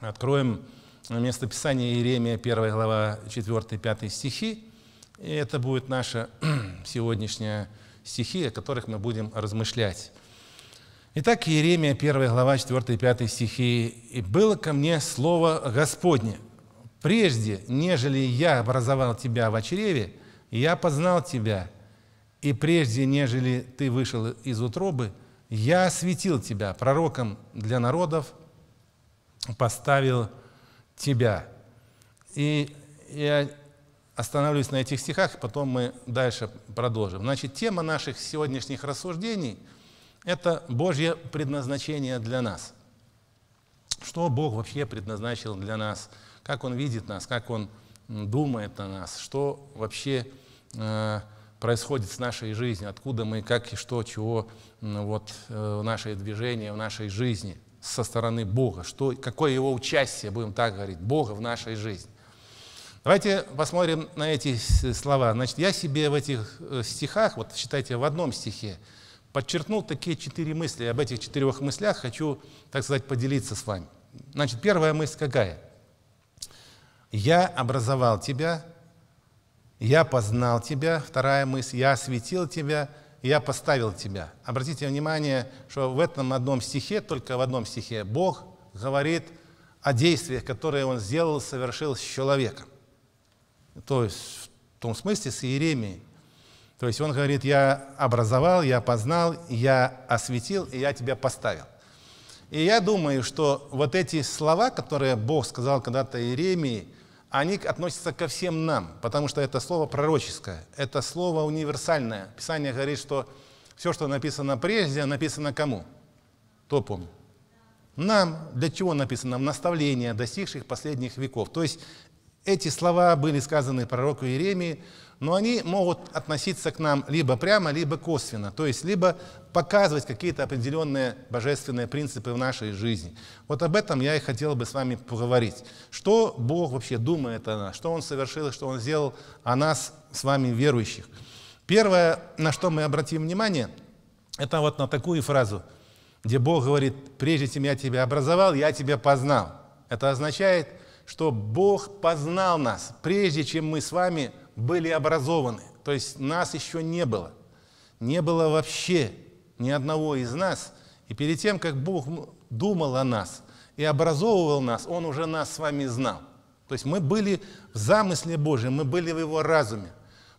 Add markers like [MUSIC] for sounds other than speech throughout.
Откроем место писания Иеремия, 1 глава, 4-5 стихи. И это будет наша [CLEARS THROAT] сегодняшняя стихия, о которых мы будем размышлять. Итак, Иеремия, 1 глава, 4-5 стихи. «И было ко мне слово Господне, прежде, нежели я образовал тебя в чреве, я познал тебя, и прежде, нежели ты вышел из утробы, я осветил тебя пророком для народов, поставил тебя. И я останавливаюсь на этих стихах, потом мы дальше продолжим. Значит, тема наших сегодняшних рассуждений – это Божье предназначение для нас. Что Бог вообще предназначил для нас, как Он видит нас, как Он думает о нас, что вообще э, происходит с нашей жизнью, откуда мы, как и что, чего вот, э, в э, наше движение, в нашей жизни – со стороны Бога, что, какое его участие, будем так говорить, Бога в нашей жизни. Давайте посмотрим на эти слова. Значит, я себе в этих э, стихах, вот считайте, в одном стихе, подчеркнул такие четыре мысли. Об этих четырех мыслях хочу, так сказать, поделиться с вами. Значит, первая мысль какая? Я образовал тебя, я познал тебя. Вторая мысль, я осветил тебя – я поставил тебя. Обратите внимание, что в этом одном стихе, только в одном стихе, Бог говорит о действиях, которые Он сделал, совершил с человеком. То есть в том смысле с Иеремией. То есть Он говорит, я образовал, я познал, я осветил, и я тебя поставил. И я думаю, что вот эти слова, которые Бог сказал когда-то Иеремии, они относятся ко всем нам, потому что это слово пророческое, это слово универсальное. Писание говорит, что все, что написано прежде, написано кому? Топом. Нам, для чего написано? В наставление достигших последних веков. То есть эти слова были сказаны пророку Иеремии, но они могут относиться к нам либо прямо, либо косвенно, то есть либо показывать какие-то определенные божественные принципы в нашей жизни. Вот об этом я и хотел бы с вами поговорить. Что Бог вообще думает о нас, что Он совершил, что Он сделал о нас с вами верующих. Первое, на что мы обратим внимание, это вот на такую фразу, где Бог говорит, прежде чем я тебя образовал, я тебя познал. Это означает, что Бог познал нас, прежде чем мы с вами были образованы. То есть нас еще не было. Не было вообще ни одного из нас. И перед тем, как Бог думал о нас и образовывал нас, Он уже нас с вами знал. То есть мы были в замысле Божьем, мы были в Его разуме.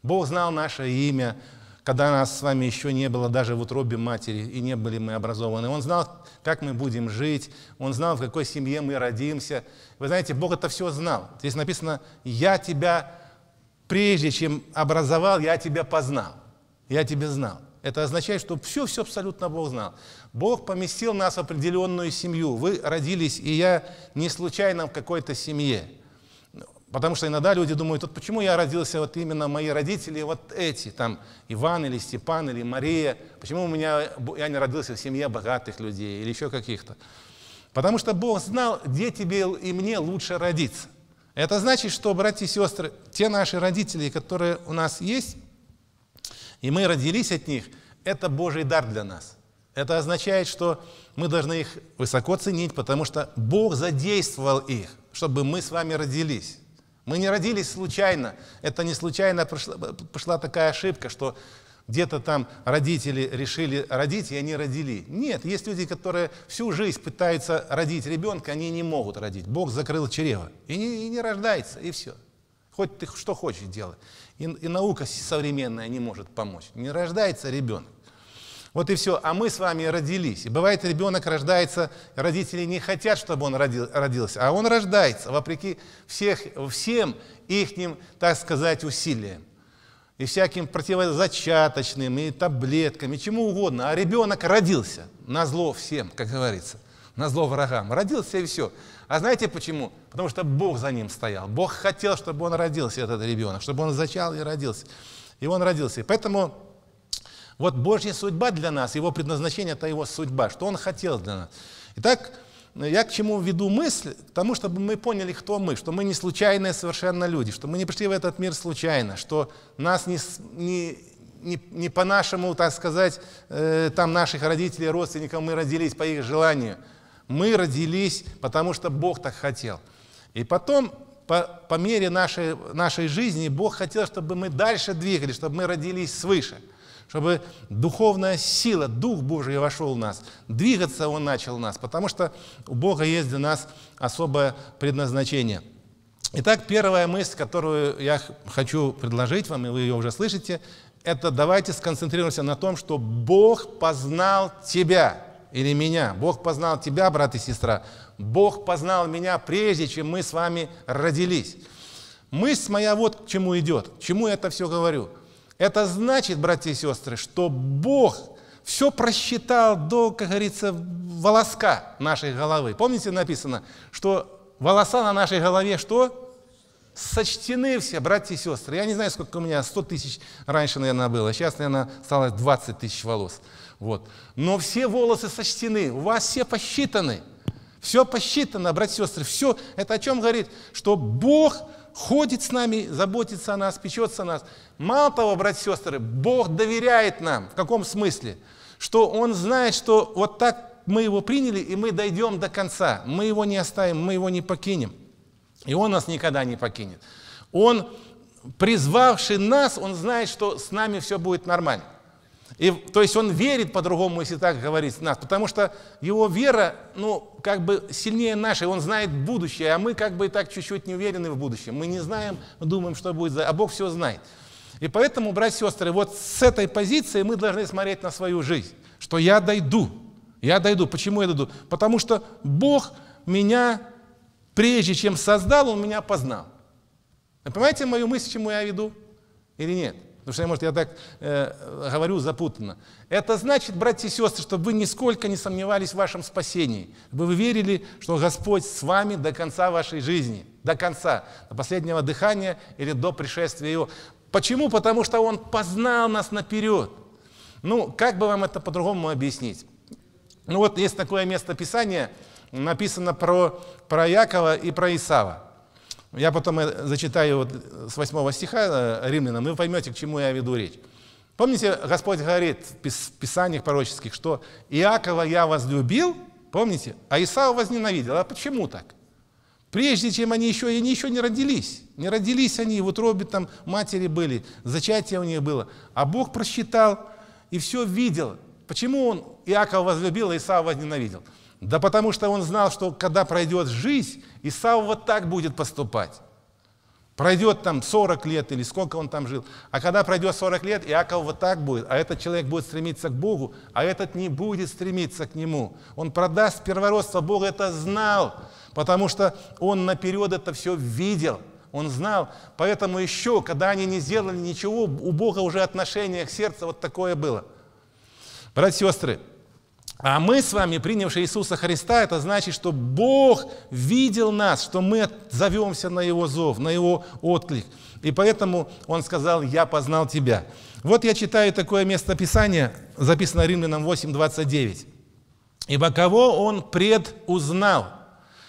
Бог знал наше имя, когда нас с вами еще не было даже в утробе матери, и не были мы образованы. Он знал, как мы будем жить, Он знал, в какой семье мы родимся. Вы знаете, Бог это все знал. Здесь написано «Я тебя прежде чем образовал, я тебя познал, я тебя знал. Это означает, что все-все абсолютно Бог знал. Бог поместил нас в определенную семью. Вы родились, и я не случайно в какой-то семье. Потому что иногда люди думают, вот почему я родился, вот именно мои родители, вот эти, там, Иван или Степан или Мария, почему у меня, я не родился в семье богатых людей или еще каких-то. Потому что Бог знал, где тебе и мне лучше родиться. Это значит, что, братья и сестры, те наши родители, которые у нас есть, и мы родились от них, это Божий дар для нас. Это означает, что мы должны их высоко ценить, потому что Бог задействовал их, чтобы мы с вами родились. Мы не родились случайно. Это не случайно пошла, пошла такая ошибка, что где-то там родители решили родить, и они родили. Нет, есть люди, которые всю жизнь пытаются родить ребенка, они не могут родить. Бог закрыл чрево. И не, и не рождается, и все. Хоть ты что хочешь делай. И, и наука современная не может помочь. Не рождается ребенок. Вот и все. А мы с вами родились. И бывает, ребенок рождается, родители не хотят, чтобы он родил, родился, а он рождается, вопреки всех, всем их, так сказать, усилиям и всяким противозачаточным, и таблетками, и чему угодно. А ребенок родился на зло всем, как говорится, на зло врагам. Родился и все. А знаете почему? Потому что Бог за ним стоял. Бог хотел, чтобы он родился, этот ребенок, чтобы он зачал и родился. И он родился. И поэтому вот Божья судьба для нас, его предназначение – это его судьба, что он хотел для нас. Итак, я к чему веду мысль? К тому, чтобы мы поняли, кто мы, что мы не случайные совершенно люди, что мы не пришли в этот мир случайно, что нас не, не, не, не по нашему, так сказать, э, там наших родителей, родственников мы родились по их желанию. Мы родились, потому что Бог так хотел. И потом, по, по мере нашей, нашей жизни, Бог хотел, чтобы мы дальше двигались, чтобы мы родились свыше – чтобы духовная сила, Дух Божий вошел в нас, двигаться Он начал в нас, потому что у Бога есть для нас особое предназначение. Итак, первая мысль, которую я хочу предложить вам, и вы ее уже слышите, это давайте сконцентрируемся на том, что Бог познал тебя или меня. Бог познал тебя, брат и сестра. Бог познал меня прежде, чем мы с вами родились. Мысль моя вот к чему идет, к чему я это все говорю. Это значит, братья и сестры, что Бог все просчитал до, как говорится, волоска нашей головы. Помните, написано, что волоса на нашей голове что? сочтены все, братья и сестры. Я не знаю, сколько у меня, 100 тысяч раньше, наверное, было. Сейчас, наверное, стало 20 тысяч волос. Вот. Но все волосы сочтены, у вас все посчитаны. Все посчитано, братья и сестры. Все это о чем говорит? Что Бог ходит с нами, заботится о нас, печется о нас. Мало того, братья и сестры, Бог доверяет нам. В каком смысле? Что Он знает, что вот так мы Его приняли, и мы дойдем до конца. Мы Его не оставим, мы Его не покинем. И Он нас никогда не покинет. Он, призвавший нас, Он знает, что с нами все будет нормально. И, то есть он верит по-другому, если так говорить нас, потому что его вера, ну, как бы сильнее нашей, он знает будущее, а мы как бы и так чуть-чуть не уверены в будущем. Мы не знаем, мы думаем, что будет, а Бог все знает. И поэтому, братья и сестры, вот с этой позиции мы должны смотреть на свою жизнь, что я дойду, я дойду. Почему я дойду? Потому что Бог меня, прежде чем создал, Он меня познал. Вы понимаете мою мысль, к чему я веду? Или нет? Потому что, может, я так э, говорю запутанно. Это значит, братья и сестры, чтобы вы нисколько не сомневались в вашем спасении. Чтобы вы верили, что Господь с вами до конца вашей жизни. До конца. До последнего дыхания или до пришествия Его. Почему? Потому что Он познал нас наперед. Ну, как бы вам это по-другому объяснить? Ну вот есть такое место Писания, написано про, про Якова и про Исава. Я потом э, зачитаю вот э, с 8 стиха э, римлянам, и вы поймете, к чему я веду речь. Помните, Господь говорит в Писаниях пророческих, что «Иакова я возлюбил», помните, «а Исау возненавидел». А почему так? Прежде чем они еще, они еще не родились. Не родились они, в утробе там матери были, зачатие у них было. А Бог просчитал и все видел. Почему он Иакова возлюбил, а Исау возненавидел? Да потому что он знал, что когда пройдет жизнь, Исав вот так будет поступать. Пройдет там 40 лет или сколько он там жил. А когда пройдет 40 лет, Иаков вот так будет. А этот человек будет стремиться к Богу, а этот не будет стремиться к Нему. Он продаст первородство. Бог это знал, потому что он наперед это все видел. Он знал. Поэтому еще, когда они не сделали ничего, у Бога уже отношение к сердцу вот такое было. Братья и сестры, а мы с вами, принявшие Иисуса Христа, это значит, что Бог видел нас, что мы зовемся на Его зов, на Его отклик. И поэтому Он сказал, «Я познал тебя». Вот я читаю такое местописание, записано Римлянам 8, 29. «Ибо кого Он предузнал?»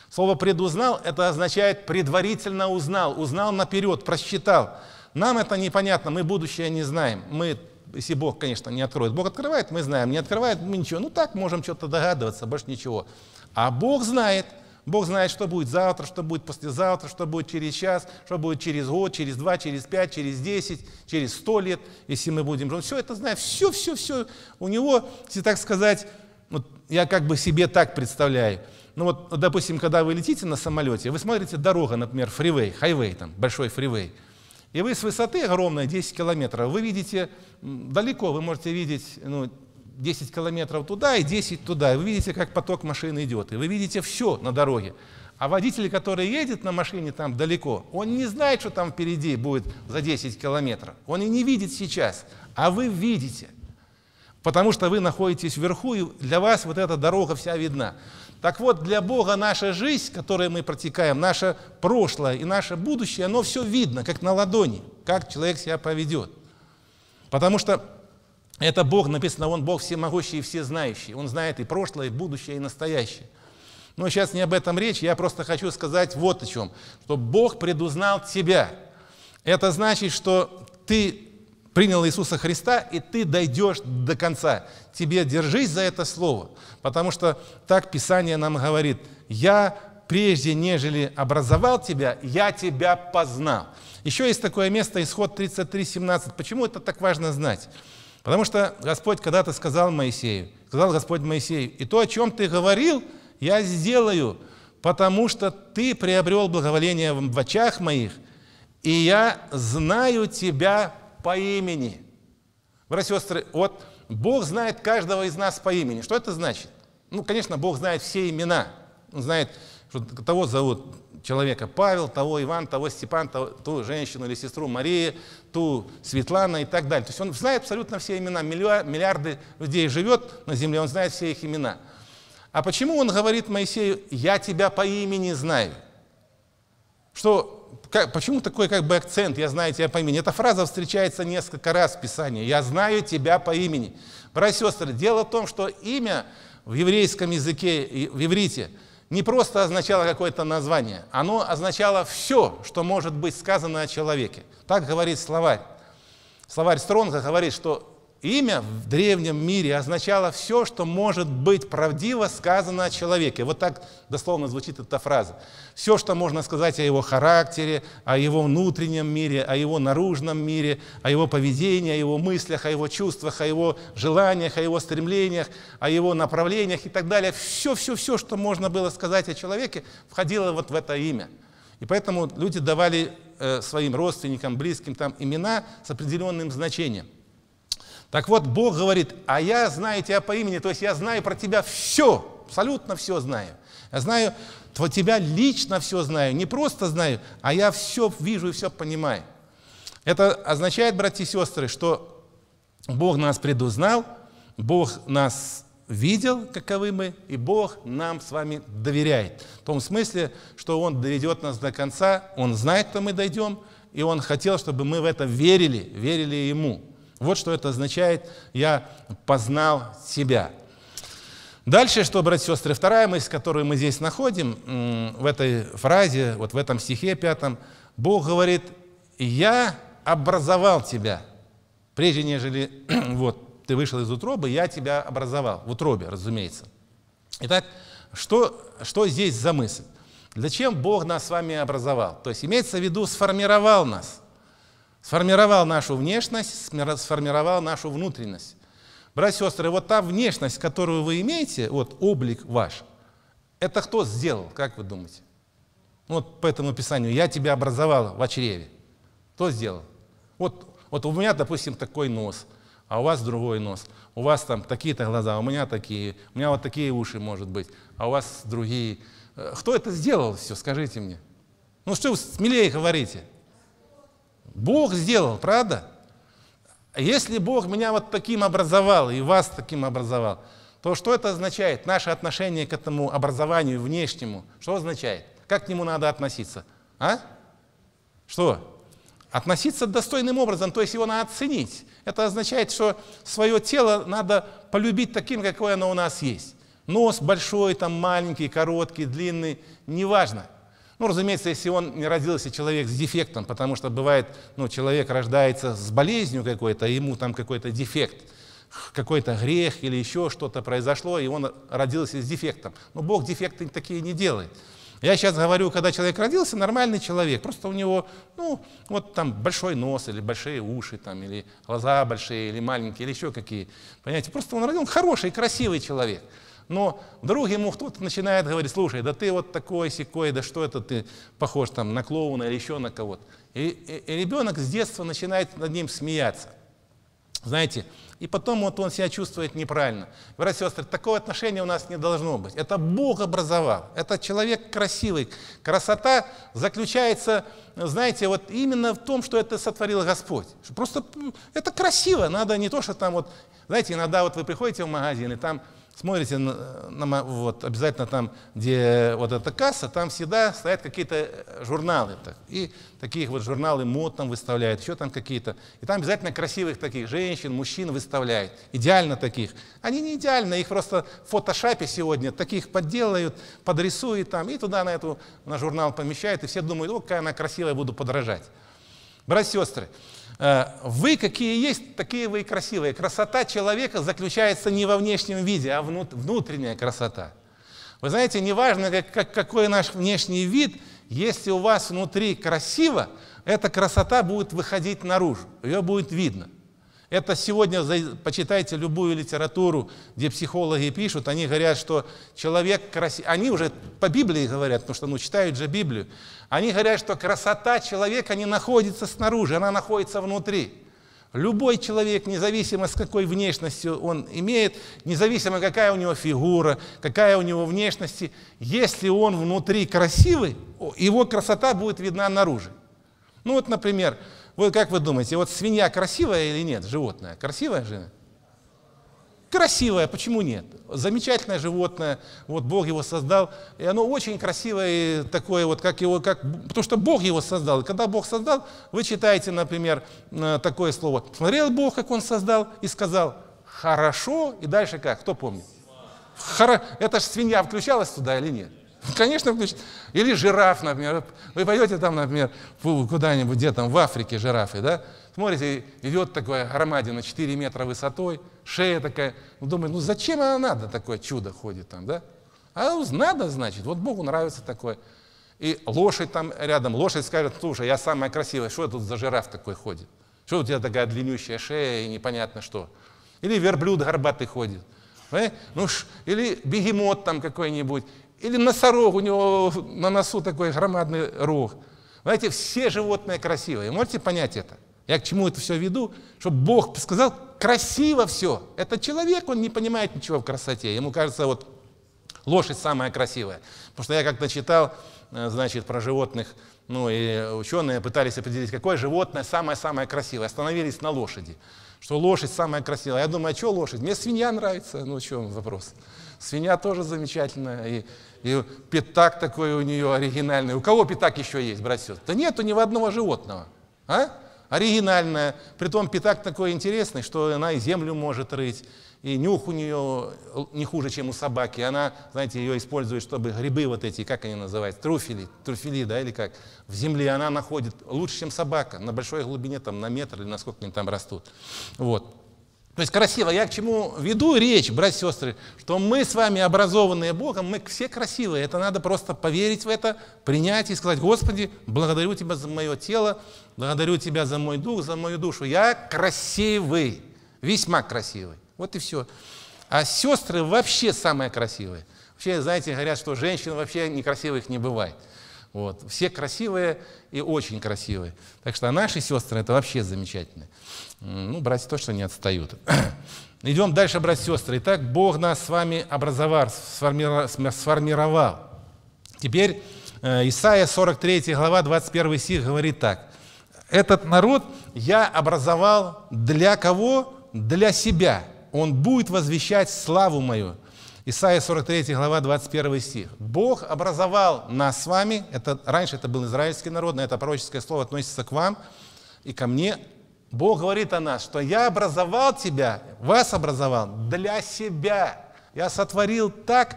Слово «предузнал» это означает «предварительно узнал», «узнал наперед», «просчитал». Нам это непонятно, мы будущее не знаем, мы если Бог, конечно, не откроет. Бог открывает, мы знаем, не открывает, мы ничего. Ну так можем что-то догадываться, больше ничего. А Бог знает, Бог знает, что будет завтра, что будет послезавтра, что будет через час, что будет через год, через два, через пять, через десять, через сто лет, если мы будем. Он все это знает, все, все, все. У него, если так сказать, вот я как бы себе так представляю. Ну вот, допустим, когда вы летите на самолете, вы смотрите дорога, например, фривей, хайвей там, большой фривей – и вы с высоты огромной, 10 километров, вы видите далеко, вы можете видеть ну, 10 километров туда и 10 туда. И вы видите, как поток машины идет. И вы видите все на дороге. А водитель, который едет на машине там далеко, он не знает, что там впереди будет за 10 километров. Он и не видит сейчас, а вы видите. Потому что вы находитесь вверху, и для вас вот эта дорога вся видна. Так вот, для Бога наша жизнь, которую мы протекаем, наше прошлое и наше будущее, оно все видно, как на ладони, как человек себя поведет. Потому что это Бог, написано, Он Бог всемогущий и всезнающий. Он знает и прошлое, и будущее, и настоящее. Но сейчас не об этом речь, я просто хочу сказать вот о чем. Что Бог предузнал тебя. Это значит, что ты принял Иисуса Христа, и ты дойдешь до конца. Тебе держись за это слово, потому что так Писание нам говорит, «Я прежде нежели образовал тебя, я тебя познал». Еще есть такое место, исход 33:17. Почему это так важно знать? Потому что Господь когда-то сказал Моисею, сказал Господь Моисею, «И то, о чем ты говорил, я сделаю, потому что ты приобрел благоволение в очах моих, и я знаю тебя по имени. Братья и сестры, вот Бог знает каждого из нас по имени. Что это значит? Ну, конечно, Бог знает все имена. Он знает, что того зовут человека Павел, того Иван, того Степан, того, ту женщину или сестру Марии, ту Светлана и так далее. То есть он знает абсолютно все имена. Миллиарды людей живет на земле, он знает все их имена. А почему он говорит Моисею, я тебя по имени знаю? Что как, почему такой как бы акцент «я знаю тебя по имени»? Эта фраза встречается несколько раз в Писании. «Я знаю тебя по имени». Братья и сестры, дело в том, что имя в еврейском языке, в иврите, не просто означало какое-то название, оно означало все, что может быть сказано о человеке. Так говорит словарь. Словарь Стронга говорит, что Имя в древнем мире означало все, что может быть правдиво сказано о человеке. Вот так дословно звучит эта фраза. Все, что можно сказать о его характере, о его внутреннем мире, о его наружном мире, о его поведении, о его мыслях, о его чувствах, о его желаниях, о его стремлениях, о его направлениях и так далее. Все-все-все, что можно было сказать о человеке, входило вот в это имя. И поэтому люди давали э, своим родственникам, близким там имена с определенным значением – так вот, Бог говорит, а я знаю тебя по имени, то есть я знаю про тебя все, абсолютно все знаю. Я знаю то тебя лично все знаю, не просто знаю, а я все вижу и все понимаю. Это означает, братья и сестры, что Бог нас предузнал, Бог нас видел, каковы мы, и Бог нам с вами доверяет. В том смысле, что Он доведет нас до конца, Он знает, что мы дойдем, и Он хотел, чтобы мы в это верили, верили Ему. Вот что это означает «я познал себя». Дальше, что, братья и сестры, вторая мысль, которую мы здесь находим, в этой фразе, вот в этом стихе пятом, Бог говорит, «Я образовал тебя». Прежде нежели [CLEARS THROAT] вот, ты вышел из утробы, я тебя образовал. В утробе, разумеется. Итак, что, что здесь за мысль? Зачем Бог нас с вами образовал? То есть имеется в виду, сформировал нас – сформировал нашу внешность, сформировал нашу внутренность. Братья и сестры, вот та внешность, которую вы имеете, вот облик ваш, это кто сделал, как вы думаете? Вот по этому писанию, я тебя образовал в чреве. Кто сделал? Вот, вот у меня, допустим, такой нос, а у вас другой нос. У вас там такие-то глаза, у меня такие, у меня вот такие уши, может быть, а у вас другие. Э, кто это сделал все, скажите мне? Ну что вы смелее говорите? Бог сделал, правда? Если Бог меня вот таким образовал и вас таким образовал, то что это означает? Наше отношение к этому образованию внешнему, что означает? Как к нему надо относиться? А? Что? Относиться достойным образом, то есть его надо оценить. Это означает, что свое тело надо полюбить таким, какое оно у нас есть. Нос большой, там маленький, короткий, длинный, неважно – ну, разумеется, если он не родился человек с дефектом, потому что бывает, ну, человек рождается с болезнью какой-то, ему там какой-то дефект, какой-то грех или еще что-то произошло, и он родился с дефектом. Но Бог дефекты такие не делает. Я сейчас говорю, когда человек родился, нормальный человек, просто у него, ну, вот там большой нос или большие уши, там, или глаза большие, или маленькие, или еще какие. Понимаете, просто он родился, он хороший, красивый человек. Но вдруг ему кто-то начинает говорить, слушай, да ты вот такой секой, да что это ты похож там на клоуна или еще на кого-то. И, и, и ребенок с детства начинает над ним смеяться. Знаете, и потом вот он себя чувствует неправильно. Братья и сестры, такого отношения у нас не должно быть. Это Бог образовал, это человек красивый. Красота заключается, знаете, вот именно в том, что это сотворил Господь. Просто это красиво, надо не то, что там вот, знаете, иногда вот вы приходите в магазин, и там смотрите, на, вот, обязательно там, где вот эта касса, там всегда стоят какие-то э, журналы. Так, и таких вот журналы мод там выставляют, еще там какие-то. И там обязательно красивых таких женщин, мужчин выставляют. Идеально таких. Они не идеально, их просто в фотошапе сегодня таких подделают, подрисуют там, и туда на, эту, на журнал помещают, и все думают, о, какая она красивая, буду подражать. Братья и сестры, Э, вы какие есть, такие вы и красивые. Красота человека заключается не во внешнем виде, а внутренняя красота. Вы знаете, неважно, как, как, какой наш внешний вид, если у вас внутри красиво, эта красота будет выходить наружу, ее будет видно – это сегодня, почитайте любую литературу, где психологи пишут, они говорят, что человек красив... Они уже по Библии говорят, потому что ну, читают же Библию. Они говорят, что красота человека не находится снаружи, она находится внутри. Любой человек, независимо с какой внешностью он имеет, независимо какая у него фигура, какая у него внешности, если он внутри красивый, его красота будет видна наружу. Ну вот, например, вот как вы думаете, вот свинья красивая или нет, животное? Красивая же? Красивая. почему нет? Замечательное животное, вот Бог его создал, и оно очень красивое, и такое вот, как его, как, потому что Бог его создал. И когда Бог создал, вы читаете, например, э, такое слово, смотрел Бог, как он создал, и сказал, хорошо, и дальше как, кто помнит? Хоро... Это же свинья включалась туда или нет? Конечно, включит. Или жираф, например. Вы пойдете там, например, куда-нибудь, где там, в Африке жирафы, да? Смотрите, идет такая громадина 4 метра высотой, шея такая. Ну, думает, ну зачем она надо, такое чудо ходит там, да? А ну, надо, значит, вот Богу нравится такое. И лошадь там рядом, лошадь скажет, слушай, я самая красивая, что тут за жираф такой ходит? Что у тебя такая длиннющая шея и непонятно что? Или верблюд горбатый ходит. Понимаете? Ну, или бегемот там какой-нибудь, или носорог, у него на носу такой громадный рог. Знаете, все животные красивые. Можете понять это? Я к чему это все веду? Чтобы Бог сказал, красиво все. Это человек, он не понимает ничего в красоте. Ему кажется, вот лошадь самая красивая. Потому что я как-то читал, э, значит, про животных, ну и ученые пытались определить, какое животное самое-самое красивое. Остановились на лошади. Что лошадь самая красивая. Я думаю, а что лошадь? Мне свинья нравится. Ну, в чем вопрос? Свинья тоже замечательная. И, и пятак такой у нее оригинальный. У кого пятак еще есть, братья? Да нету ни в одного животного. А? Оригинальная. Притом пятак такой интересный, что она и землю может рыть. И нюх у нее не хуже, чем у собаки. Она, знаете, ее использует, чтобы грибы вот эти, как они называются, труфели, труфели, да, или как, в земле она находит лучше, чем собака, на большой глубине, там, на метр или на сколько они там растут. Вот. То есть красиво. Я к чему веду речь, братья и сестры, что мы с вами образованные Богом, мы все красивые. Это надо просто поверить в это, принять и сказать, Господи, благодарю Тебя за мое тело, благодарю Тебя за мой дух, за мою душу. Я красивый, весьма красивый. Вот и все. А сестры вообще самые красивые. Вообще, знаете, говорят, что женщин вообще некрасивых не бывает. Вот. Все красивые и очень красивые. Так что а наши сестры это вообще замечательно. Ну, братья точно не отстают. [CLEARS THROAT] Идем дальше, братья и сестры. Итак, Бог нас с вами образовал, сформировал. Теперь э, Исаия 43 глава 21 стих говорит так. «Этот народ я образовал для кого? Для себя. Он будет возвещать славу мою, Исайя 43 глава 21 стих. «Бог образовал нас с вами». Это, раньше это был израильский народ, но это пророческое слово относится к вам и ко мне. Бог говорит о нас, что «Я образовал тебя, вас образовал для себя». Я сотворил так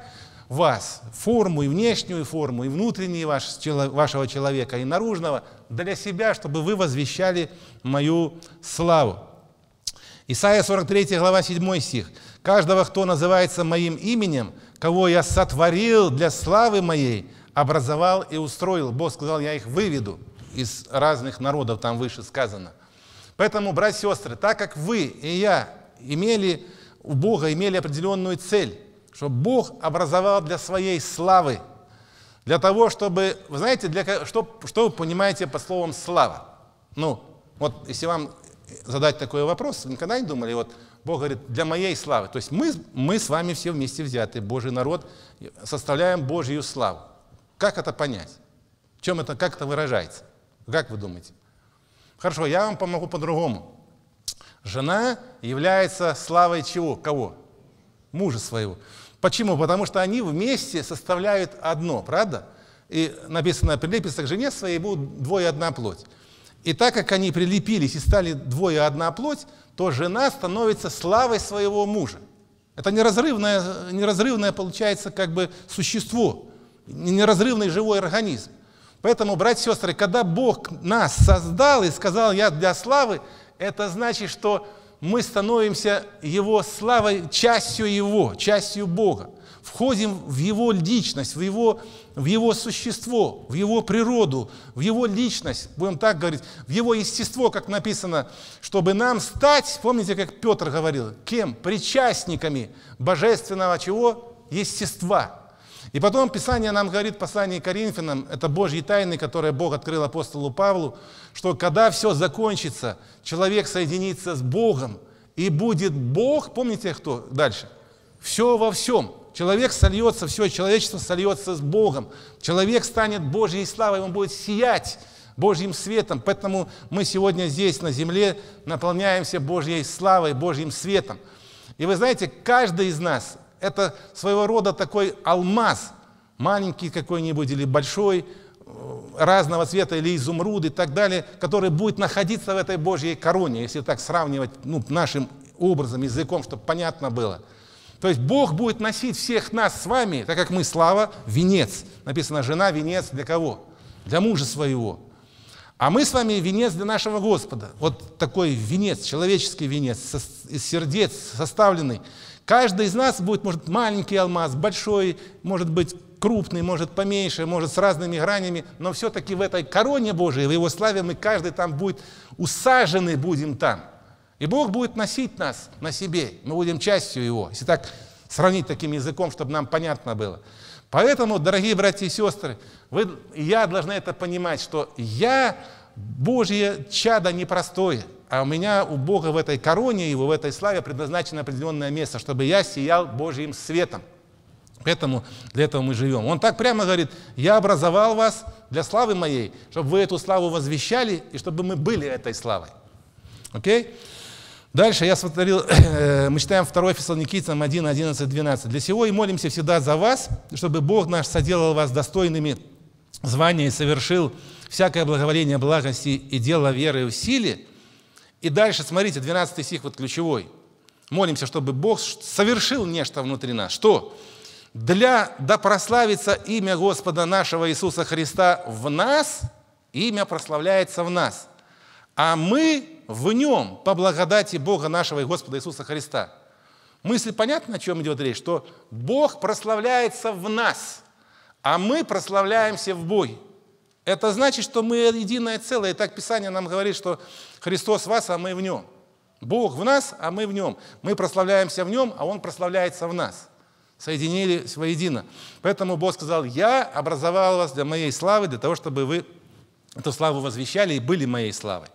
вас, форму, и внешнюю форму, и внутренние ваш, вашего человека, и наружного, для себя, чтобы вы возвещали мою славу. Исайя 43 глава 7 стих. Каждого, кто называется моим именем, кого я сотворил для славы моей, образовал и устроил. Бог сказал, я их выведу из разных народов, там выше сказано. Поэтому, братья и сестры, так как вы и я имели у Бога имели определенную цель, что Бог образовал для своей славы, для того, чтобы, вы знаете, для, что, что вы понимаете под словом «слава»? Ну, вот если вам задать такой вопрос, вы никогда не думали, вот Бог говорит, для моей славы. То есть мы, мы с вами все вместе взяты, Божий народ, составляем Божью славу. Как это понять? чем это, как это выражается? Как вы думаете? Хорошо, я вам помогу по-другому. Жена является славой чего? Кого? Мужа своего. Почему? Потому что они вместе составляют одно, правда? И написано, прилепится к жене своей, будут двое одна плоть. И так как они прилепились и стали двое а одна плоть, то жена становится славой своего мужа. Это неразрывное, неразрывное получается как бы существо, неразрывный живой организм. Поэтому, братья и сестры, когда Бог нас создал и сказал «я для славы», это значит, что мы становимся Его славой, частью Его, частью Бога. Входим в Его личность, в Его в его существо, в его природу, в его личность, будем так говорить, в его естество, как написано, чтобы нам стать, помните, как Петр говорил, кем? Причастниками божественного чего? Естества. И потом Писание нам говорит, послание Коринфянам, это Божьи тайны, которые Бог открыл апостолу Павлу, что когда все закончится, человек соединится с Богом, и будет Бог, помните кто дальше? Все во всем – Человек сольется, все человечество сольется с Богом. Человек станет Божьей славой, он будет сиять Божьим светом. Поэтому мы сегодня здесь, на земле, наполняемся Божьей славой, Божьим светом. И вы знаете, каждый из нас – это своего рода такой алмаз, маленький какой-нибудь или большой, э, разного цвета или изумруд и так далее, который будет находиться в этой Божьей короне, если так сравнивать ну, нашим образом, языком, чтобы понятно было – то есть Бог будет носить всех нас с вами, так как мы слава, венец. Написано, жена венец для кого? Для мужа своего. А мы с вами венец для нашего Господа. Вот такой венец, человеческий венец, из сердец составленный. Каждый из нас будет, может, маленький алмаз, большой, может быть, крупный, может, поменьше, может, с разными гранями, но все-таки в этой короне Божией, в Его славе мы каждый там будет, усажены будем там. И Бог будет носить нас на себе. Мы будем частью Его. Если так сравнить таким языком, чтобы нам понятно было. Поэтому, дорогие братья и сестры, вы, я должна это понимать, что я Божье чадо непростое, а у меня у Бога в этой короне и в этой славе предназначено определенное место, чтобы я сиял Божьим светом. Поэтому для этого мы живем. Он так прямо говорит, я образовал вас для славы моей, чтобы вы эту славу возвещали и чтобы мы были этой славой. Окей? Okay? Дальше я сотворил, [CLEARS THROAT] э, мы читаем 2 Фессалоникийцам 1, 11, 12. «Для сего и молимся всегда за вас, чтобы Бог наш соделал вас достойными звания и совершил всякое благоволение благости и дело веры и усилий. И дальше, смотрите, 12 стих вот ключевой. Молимся, чтобы Бог совершил нечто внутри нас. Что? «Для да прославится имя Господа нашего Иисуса Христа в нас, имя прославляется в нас, а мы в нем по благодати Бога нашего и Господа Иисуса Христа. Мысль понятна, о чем идет речь? Что Бог прославляется в нас, а мы прославляемся в Боге. Это значит, что мы единое целое. И так Писание нам говорит, что Христос в вас, а мы в нем. Бог в нас, а мы в нем. Мы прославляемся в нем, а он прославляется в нас. Соединились воедино. Поэтому Бог сказал, я образовал вас для моей славы, для того, чтобы вы эту славу возвещали и были моей славой.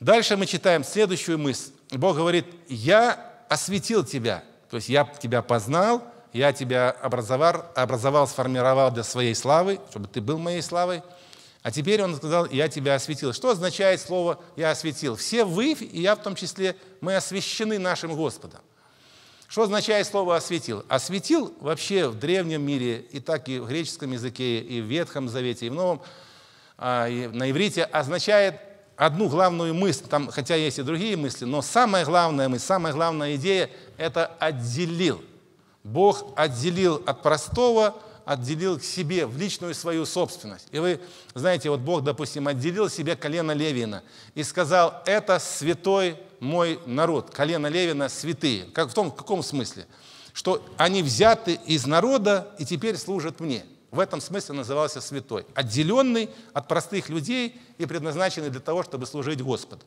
Дальше мы читаем следующую мысль. Бог говорит, я осветил тебя, то есть я тебя познал, я тебя образовал, образовал, сформировал для своей славы, чтобы ты был моей славой. А теперь он сказал, я тебя осветил. Что означает слово «я осветил»? Все вы, и я в том числе, мы освящены нашим Господом. Что означает слово «осветил»? «Осветил» вообще в древнем мире, и так и в греческом языке, и в Ветхом Завете, и в Новом, а, и на иврите означает одну главную мысль, там, хотя есть и другие мысли, но самая главная мысль, самая главная идея – это отделил. Бог отделил от простого, отделил к себе, в личную свою собственность. И вы знаете, вот Бог, допустим, отделил себе колено Левина и сказал, это святой мой народ, колено Левина святые. Как, в том, в каком смысле? Что они взяты из народа и теперь служат мне – в этом смысле назывался святой, отделенный от простых людей и предназначенный для того, чтобы служить Господу.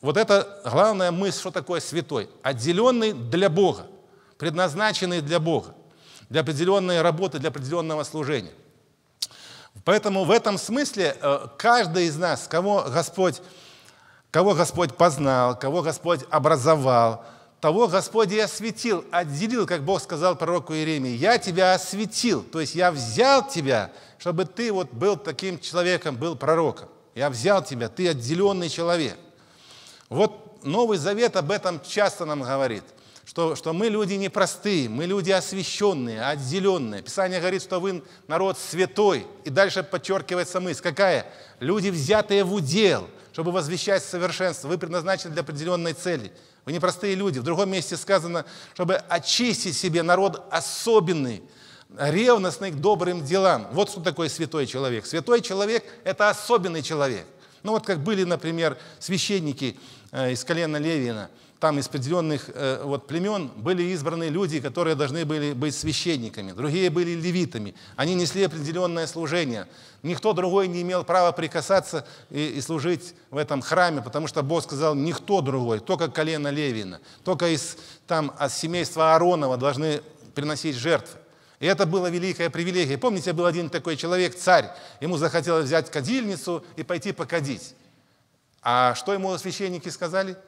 Вот это главная мысль, что такое святой. Отделенный для Бога, предназначенный для Бога, для определенной работы, для определенного служения. Поэтому в этом смысле э, каждый из нас, кого Господь, кого Господь познал, кого Господь образовал – того Господь и осветил, отделил, как Бог сказал пророку Иеремии, «Я тебя осветил», то есть «я взял тебя, чтобы ты вот был таким человеком, был пророком. Я взял тебя, ты отделенный человек». Вот Новый Завет об этом часто нам говорит, что, что мы люди непростые, мы люди освященные, отделенные. Писание говорит, что вы народ святой, и дальше подчеркивается мысль, какая? Люди, взятые в удел, чтобы возвещать совершенство, вы предназначены для определенной цели – вы непростые люди. В другом месте сказано, чтобы очистить себе народ особенный, ревностный к добрым делам. Вот что такое святой человек. Святой человек – это особенный человек. Ну вот как были, например, священники э, из колена Левина – там из определенных э, вот, племен были избраны люди, которые должны были быть священниками, другие были левитами, они несли определенное служение. Никто другой не имел права прикасаться и, и служить в этом храме, потому что Бог сказал, никто другой, только колено Левина, только из, там, от семейства Ааронова должны приносить жертвы. И это было великое привилегия. Помните, был один такой человек, царь, ему захотелось взять кадильницу и пойти покадить. А что ему священники сказали? –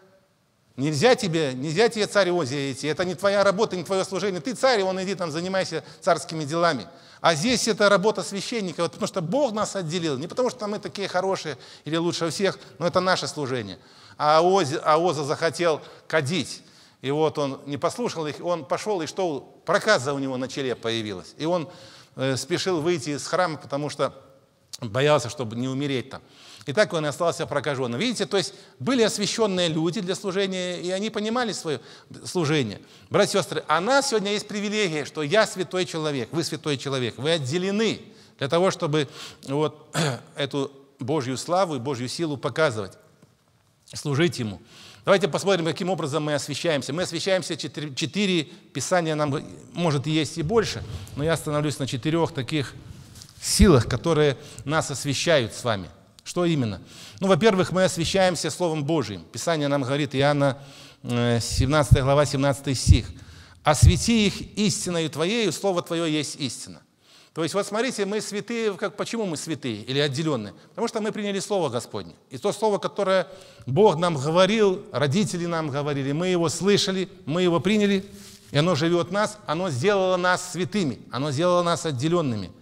Нельзя тебе, нельзя тебе царь Озия идти. Это не твоя работа, не твое служение. Ты царь, он иди там, занимайся царскими делами. А здесь это работа священника, вот потому что Бог нас отделил. Не потому что мы такие хорошие или лучше всех, но это наше служение. А Ози, Аоза захотел кадить. И вот он не послушал их, он пошел, и что? Проказа у него на челе появилась. И он э, спешил выйти из храма, потому что боялся, чтобы не умереть там. И так он и остался прокаженным. Видите, то есть были освященные люди для служения, и они понимали свое служение. Братья и сестры, а нас сегодня есть привилегия, что я святой человек, вы святой человек, вы отделены для того, чтобы вот [CLEARS THROAT] эту Божью славу и Божью силу показывать, служить Ему. Давайте посмотрим, каким образом мы освещаемся. Мы освещаемся четыре, четыре писания, нам может и есть и больше, но я остановлюсь на четырех таких силах, которые нас освещают с вами – что именно? Ну, во-первых, мы освещаемся Словом Божьим. Писание нам говорит, Иоанна 17 э, глава, 17 стих. «Освети их истиною Твоею, Слово Твое есть истина». То есть, вот смотрите, мы святые, как, почему мы святые или отделенные? Потому что мы приняли Слово Господне. И то Слово, которое Бог нам говорил, родители нам говорили, мы его слышали, мы его приняли, и оно живет в нас, оно сделало нас святыми, оно сделало нас отделенными –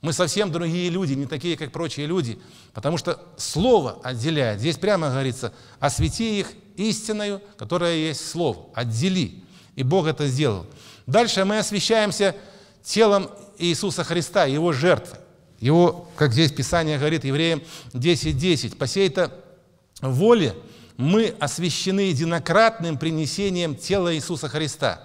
мы совсем другие люди, не такие, как прочие люди, потому что Слово отделяет. Здесь прямо говорится, освети их истиною, которая есть Слово, отдели. И Бог это сделал. Дальше мы освещаемся телом Иисуса Христа, Его жертвы. Его, как здесь Писание говорит, евреям 10.10, по сей-то воле мы освящены единократным принесением тела Иисуса Христа.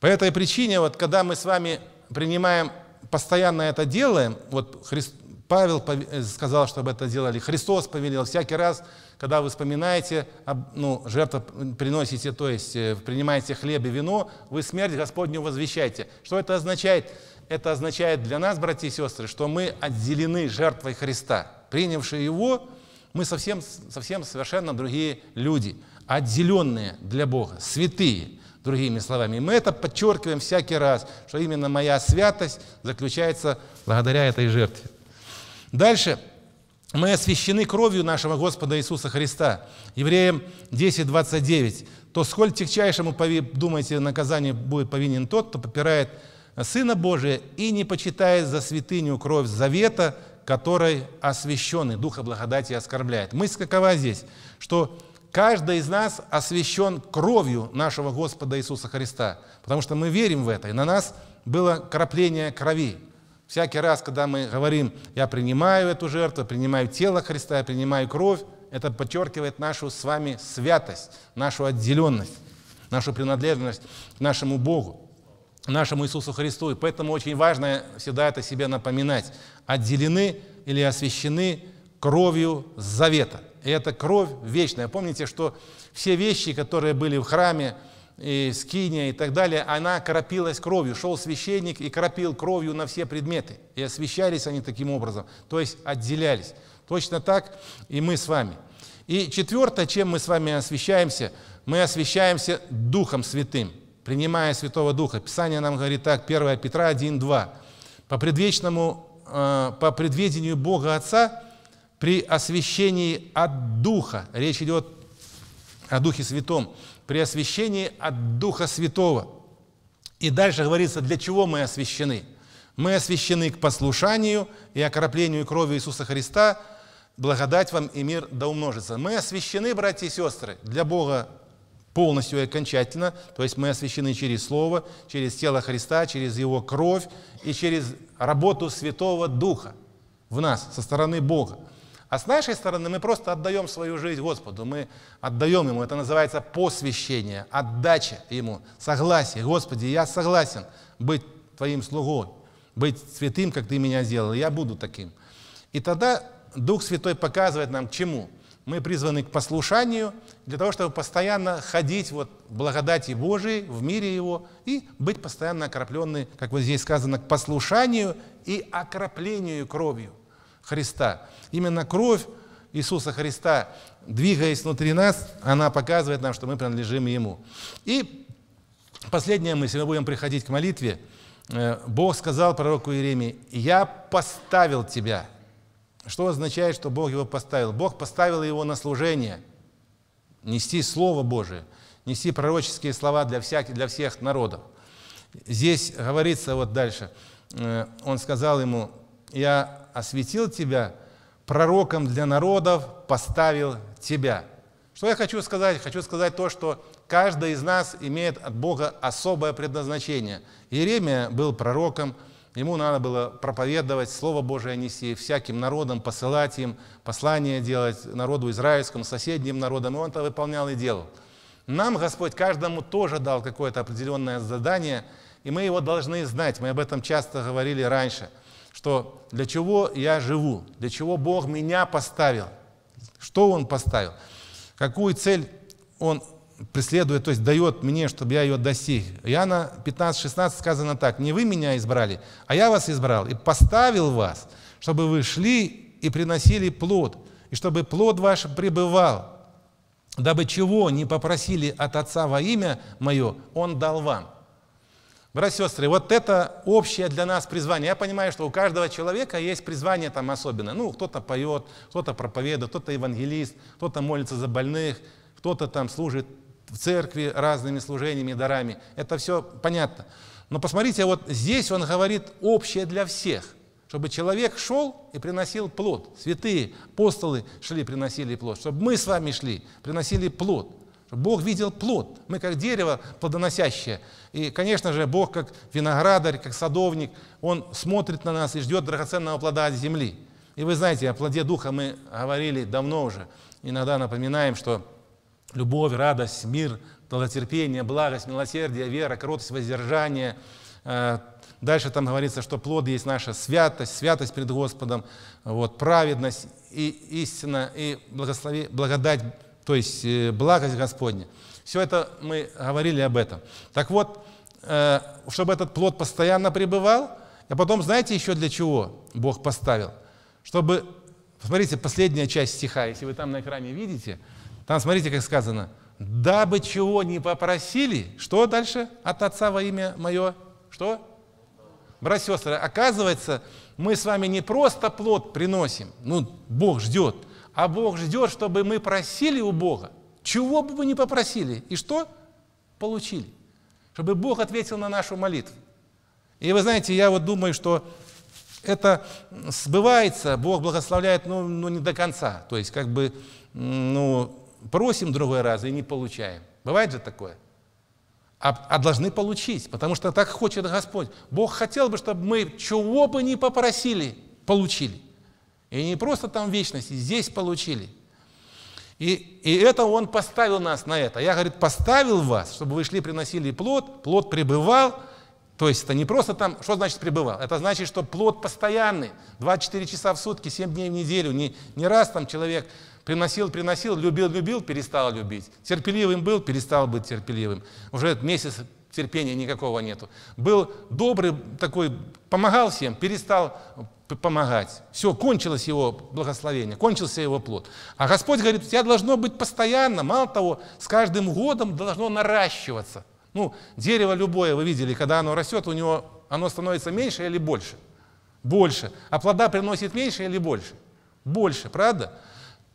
По этой причине, вот когда мы с вами принимаем постоянно это делаем, вот Христ, Павел э, сказал, чтобы это делали, Христос повелел, всякий раз, когда вы вспоминаете, ну, жертву приносите, то есть э, принимаете хлеб и вино, вы смерть Господню возвещаете. Что это означает? Это означает для нас, братья и сестры, что мы отделены жертвой Христа. Принявшие Его, мы совсем, совсем совершенно другие люди, отделенные для Бога, святые – Другими словами, мы это подчеркиваем всякий раз, что именно моя святость заключается благодаря этой жертве. Дальше. Мы освящены кровью нашего Господа Иисуса Христа. Евреям 10, 29. То сколь тягчайшему, думаете, наказание будет повинен тот, кто попирает Сына Божия и не почитает за святыню кровь завета, которой освященный Духа благодати оскорбляет. Мысль какова здесь? Что каждый из нас освящен кровью нашего Господа Иисуса Христа, потому что мы верим в это, и на нас было кропление крови. Всякий раз, когда мы говорим, я принимаю эту жертву, принимаю тело Христа, я принимаю кровь, это подчеркивает нашу с вами святость, нашу отделенность, нашу принадлежность к нашему Богу, нашему Иисусу Христу. И поэтому очень важно всегда это себе напоминать. Отделены или освящены кровью завета – и это кровь вечная. Помните, что все вещи, которые были в храме, и скиния и так далее, она крапилась кровью. Шел священник и крапил кровью на все предметы. И освещались они таким образом, то есть отделялись. Точно так и мы с вами. И четвертое, чем мы с вами освещаемся, мы освещаемся Духом Святым, принимая Святого Духа. Писание нам говорит так, 1 Петра 1, 2. «По предвечному, э, по предведению Бога Отца при освящении от Духа, речь идет о Духе Святом, при освящении от Духа Святого. И дальше говорится, для чего мы освящены. Мы освящены к послушанию и окроплению крови Иисуса Христа, благодать вам и мир да умножится. Мы освящены, братья и сестры, для Бога полностью и окончательно, то есть мы освящены через Слово, через тело Христа, через Его кровь и через работу Святого Духа в нас, со стороны Бога. А с нашей стороны мы просто отдаем свою жизнь Господу, мы отдаем Ему, это называется посвящение, отдача Ему, согласие. Господи, я согласен быть Твоим слугой, быть святым, как Ты меня сделал, я буду таким. И тогда Дух Святой показывает нам к чему. Мы призваны к послушанию, для того, чтобы постоянно ходить вот в благодати Божией, в мире Его, и быть постоянно окроплены, как вот здесь сказано, к послушанию и окроплению кровью – Христа. Именно кровь Иисуса Христа, двигаясь внутри нас, она показывает нам, что мы принадлежим Ему. И последняя мысль, мы будем приходить к молитве. Э, Бог сказал пророку Иеремии, «Я поставил тебя». Что означает, что Бог его поставил? Бог поставил его на служение, нести Слово Божие, нести пророческие слова для, всяких, для всех народов. Здесь говорится вот дальше, э, он сказал ему, «Я осветил тебя, пророком для народов поставил тебя». Что я хочу сказать? Хочу сказать то, что каждый из нас имеет от Бога особое предназначение. Иеремия был пророком, ему надо было проповедовать, Слово Божие нести всяким народам, посылать им, послание делать народу израильскому, соседним народам, и он это выполнял и делал. Нам Господь каждому тоже дал какое-то определенное задание, и мы его должны знать, мы об этом часто говорили раньше – что для чего я живу, для чего Бог меня поставил, что Он поставил, какую цель Он преследует, то есть дает мне, чтобы я ее достиг. Иоанна 15, 16 сказано так, не вы меня избрали, а я вас избрал и поставил вас, чтобы вы шли и приносили плод, и чтобы плод ваш пребывал, дабы чего не попросили от Отца во имя Мое, Он дал вам. Братья и сестры, вот это общее для нас призвание. Я понимаю, что у каждого человека есть призвание там особенное. Ну, кто-то поет, кто-то проповедует, кто-то евангелист, кто-то молится за больных, кто-то там служит в церкви разными служениями, дарами. Это все понятно. Но посмотрите, вот здесь он говорит общее для всех, чтобы человек шел и приносил плод. Святые апостолы шли, приносили плод. Чтобы мы с вами шли, приносили плод. Бог видел плод. Мы как дерево плодоносящее. И, конечно же, Бог как виноградарь, как садовник, Он смотрит на нас и ждет драгоценного плода от земли. И вы знаете, о плоде Духа мы говорили давно уже. Иногда напоминаем, что любовь, радость, мир, долготерпение, благость, милосердие, вера, кротость, воздержание. Э, дальше там говорится, что плод есть наша святость, святость перед Господом, вот, праведность и истина, и благослови, благодать то есть э, благость Господня. Все это мы говорили об этом. Так вот, э, чтобы этот плод постоянно пребывал, а потом, знаете, еще для чего Бог поставил? Чтобы, смотрите, последняя часть стиха, если вы там на экране видите, там, смотрите, как сказано, «Дабы чего не попросили, что дальше от Отца во имя Мое?» Что? Братья сестры, оказывается, мы с вами не просто плод приносим, ну, Бог ждет – а Бог ждет, чтобы мы просили у Бога, чего бы мы ни попросили, и что получили. Чтобы Бог ответил на нашу молитву. И вы знаете, я вот думаю, что это сбывается, Бог благословляет, но, ну, но ну, не до конца. То есть, как бы, ну, просим другой раз и не получаем. Бывает же такое? А, а должны получить, потому что так хочет Господь. Бог хотел бы, чтобы мы чего бы ни попросили, получили. И не просто там вечность, и здесь получили. И, и это Он поставил нас на это. Я, говорит, поставил вас, чтобы вы шли, приносили плод, плод пребывал. То есть это не просто там, что значит пребывал? Это значит, что плод постоянный, 24 часа в сутки, 7 дней в неделю. Не, не раз там человек приносил, приносил, любил, любил, перестал любить. Терпеливым был, перестал быть терпеливым. Уже месяц терпения никакого нету. Был добрый такой, помогал всем, перестал помогать. Все, кончилось его благословение, кончился его плод. А Господь говорит, у тебя должно быть постоянно, мало того, с каждым годом должно наращиваться. Ну, дерево любое, вы видели, когда оно растет, у него оно становится меньше или больше? Больше. А плода приносит меньше или больше? Больше, правда?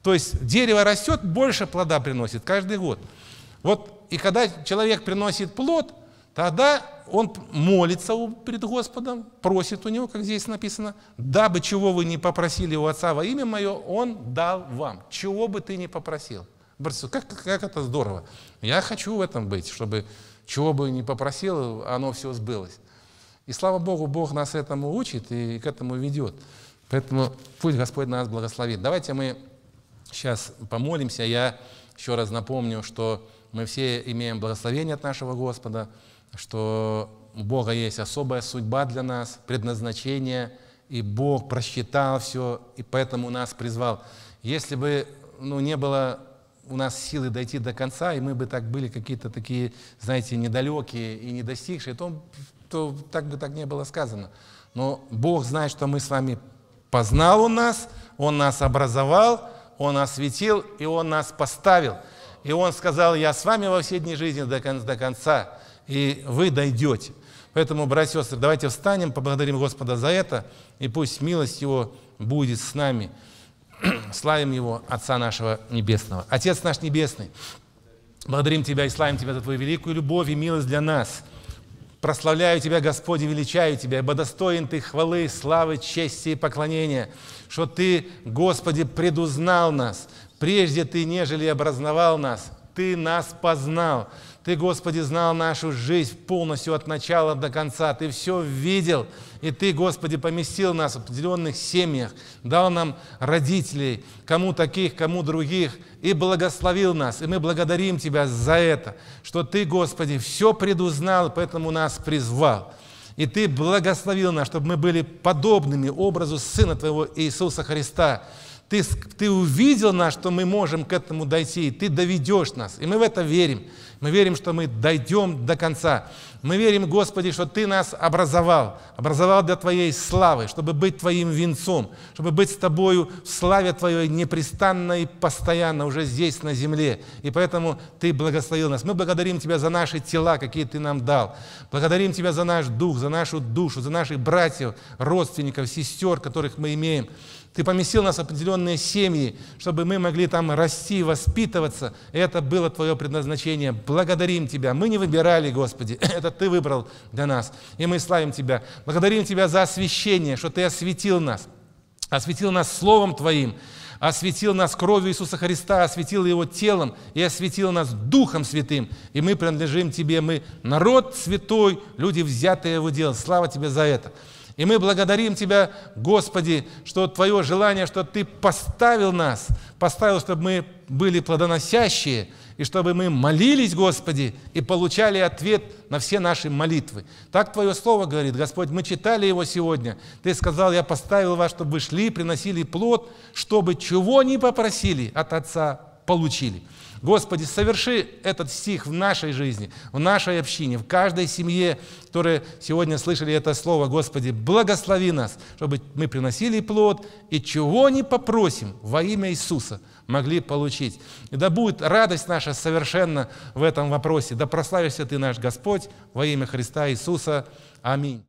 То есть дерево растет, больше плода приносит каждый год. Вот и когда человек приносит плод, Тогда он молится перед Господом, просит у него, как здесь написано, «Дабы чего вы не попросили у Отца во имя Мое, Он дал вам, чего бы ты ни попросил». Как, как это здорово! Я хочу в этом быть, чтобы чего бы ни попросил, оно все сбылось. И слава Богу, Бог нас этому учит и к этому ведет. Поэтому пусть Господь нас благословит. Давайте мы сейчас помолимся. Я еще раз напомню, что мы все имеем благословение от нашего Господа – что у Бога есть особая судьба для нас, предназначение, и Бог просчитал все, и поэтому нас призвал. Если бы ну, не было у нас силы дойти до конца, и мы бы так были какие-то такие, знаете, недалекие и недостигшие, то, то так бы так не было сказано. Но Бог знает, что мы с вами познал у нас, Он нас образовал, Он осветил, и Он нас поставил. И Он сказал, я с вами во все дни жизни до конца. До конца и вы дойдете. Поэтому, братья и сестры, давайте встанем, поблагодарим Господа за это, и пусть милость Его будет с нами. [CLEARS THROAT] Славим Его, Отца нашего Небесного. Отец наш Небесный, благодарим Тебя и славим Тебя за Твою великую любовь и милость для нас. Прославляю Тебя, Господи, величаю Тебя, ибо достоин Ты хвалы, славы, чести и поклонения, что Ты, Господи, предузнал нас, прежде Ты, нежели образновал нас, Ты нас познал. Ты, Господи, знал нашу жизнь полностью от начала до конца. Ты все видел. И Ты, Господи, поместил нас в определенных семьях, дал нам родителей, кому таких, кому других, и благословил нас. И мы благодарим Тебя за это, что Ты, Господи, все предузнал, поэтому нас призвал. И Ты благословил нас, чтобы мы были подобными образу Сына Твоего Иисуса Христа. Ты, ты увидел нас, что мы можем к этому дойти, и Ты доведешь нас. И мы в это верим. Мы верим, что мы дойдем до конца. Мы верим, Господи, что Ты нас образовал, образовал для Твоей славы, чтобы быть Твоим венцом, чтобы быть с Тобою в славе Твоей непрестанно и постоянно уже здесь, на земле. И поэтому Ты благословил нас. Мы благодарим Тебя за наши тела, какие Ты нам дал. Благодарим Тебя за наш дух, за нашу душу, за наших братьев, родственников, сестер, которых мы имеем. Ты поместил нас в определенные семьи, чтобы мы могли там расти, воспитываться. Это было Твое предназначение. Благодарим Тебя. Мы не выбирали, Господи, [CLEARS THROAT] это Ты выбрал для нас. И мы славим Тебя. Благодарим Тебя за освящение, что Ты осветил нас. Осветил нас Словом Твоим осветил нас кровью Иисуса Христа, осветил Его телом и осветил нас Духом Святым. И мы принадлежим Тебе, мы народ святой, люди, взятые в удел. Слава Тебе за это. И мы благодарим Тебя, Господи, что Твое желание, что Ты поставил нас, поставил, чтобы мы были плодоносящие, и чтобы мы молились, Господи, и получали ответ на все наши молитвы. Так Твое Слово говорит, Господь, мы читали его сегодня. Ты сказал, я поставил вас, чтобы вы шли, приносили плод, чтобы чего не попросили от Отца, получили. Господи, соверши этот стих в нашей жизни, в нашей общине, в каждой семье, которые сегодня слышали это слово, Господи, благослови нас, чтобы мы приносили плод и чего не попросим во имя Иисуса могли получить. И да будет радость наша совершенно в этом вопросе. Да прославишься Ты наш Господь во имя Христа Иисуса. Аминь.